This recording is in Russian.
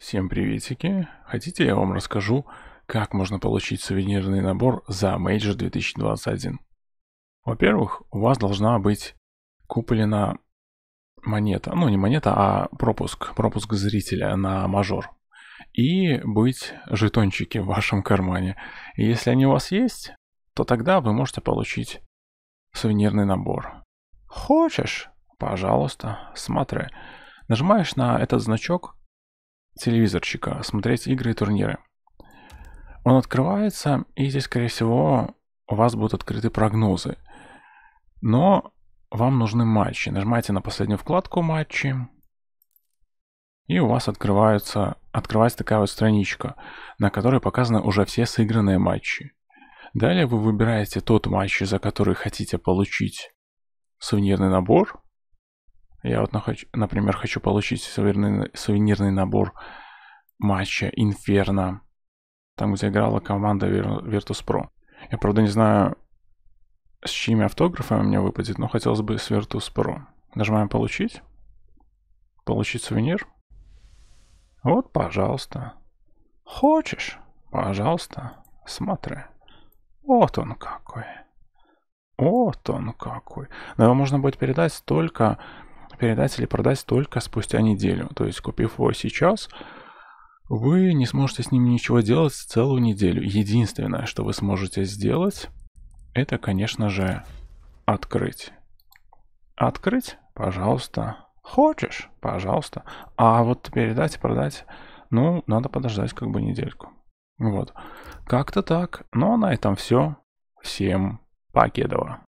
Всем приветики! Хотите я вам расскажу, как можно получить сувенирный набор за Major 2021? Во-первых, у вас должна быть куплена монета, ну не монета, а пропуск, пропуск зрителя на мажор. И быть жетончики в вашем кармане. И если они у вас есть, то тогда вы можете получить сувенирный набор. Хочешь? Пожалуйста, смотри. Нажимаешь на этот значок телевизорчика, смотреть игры и турниры. Он открывается, и здесь, скорее всего, у вас будут открыты прогнозы. Но вам нужны матчи. Нажимаете на последнюю вкладку «Матчи», и у вас открывается, открывается такая вот страничка, на которой показаны уже все сыгранные матчи. Далее вы выбираете тот матч, за который хотите получить сувенирный набор, я вот, например, хочу получить сувенирный, сувенирный набор матча Инферно, там, где играла команда Virtus.pro. Я, правда, не знаю, с чьими автографами мне выпадет, но хотелось бы с Virtus.pro. Нажимаем «Получить». «Получить сувенир». Вот, пожалуйста. Хочешь? Пожалуйста. Смотри. Вот он какой. Вот он какой. Но его можно будет передать только передать или продать только спустя неделю. То есть, купив его сейчас, вы не сможете с ним ничего делать целую неделю. Единственное, что вы сможете сделать, это, конечно же, открыть. Открыть? Пожалуйста. Хочешь? Пожалуйста. А вот передать и продать, ну, надо подождать как бы недельку. Вот. Как-то так. Но ну, а на этом все. Всем покедово.